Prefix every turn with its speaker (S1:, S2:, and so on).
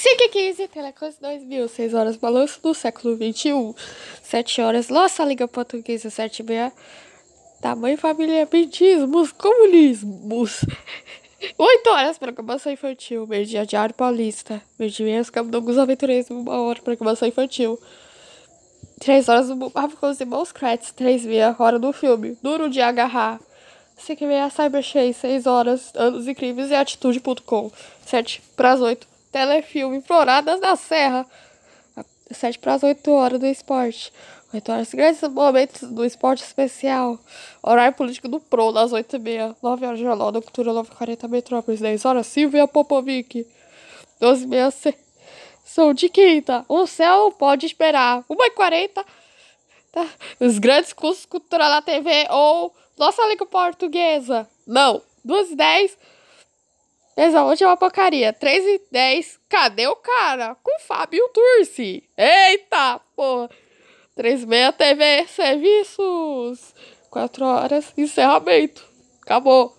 S1: 5 e 15 Telecos 2000, 6 horas balanço do século 21, 7 horas nossa liga portuguesa, 7 e 30 tamanho família, bendismos, comunismos. 8 horas, programação infantil, meio-dia diário paulista, meio-dia os camundongos aventureiros, 1 hora, programação infantil. 3 horas, o papo com os irmãos Kratz, 3 e meia, hora do filme, duro de agarrar. 5 e meia, Cyber Chase, 6 horas, anos incríveis e atitude.com, 7 para as 8 telefilme Floradas da Serra. 7 para as 8 horas do esporte. 8 horas, grandes momentos do esporte especial. Horário político do PRO, das 8 h 30 9 horas, Jornal da Cultura, 9 h 40 Metrópolis. 10 horas, Silvia Popovic. 12 e meia, são de quinta. O céu pode esperar. 1 h 40 tá? Os grandes cursos Cultura na TV ou Nossa Língua Portuguesa. Não, 2 h 10 Exaúde é uma porcaria. 3 e 10. Cadê o cara? Com o Fábio Turci. Eita, porra. 36 TV Serviços. 4 horas. Encerramento. Acabou.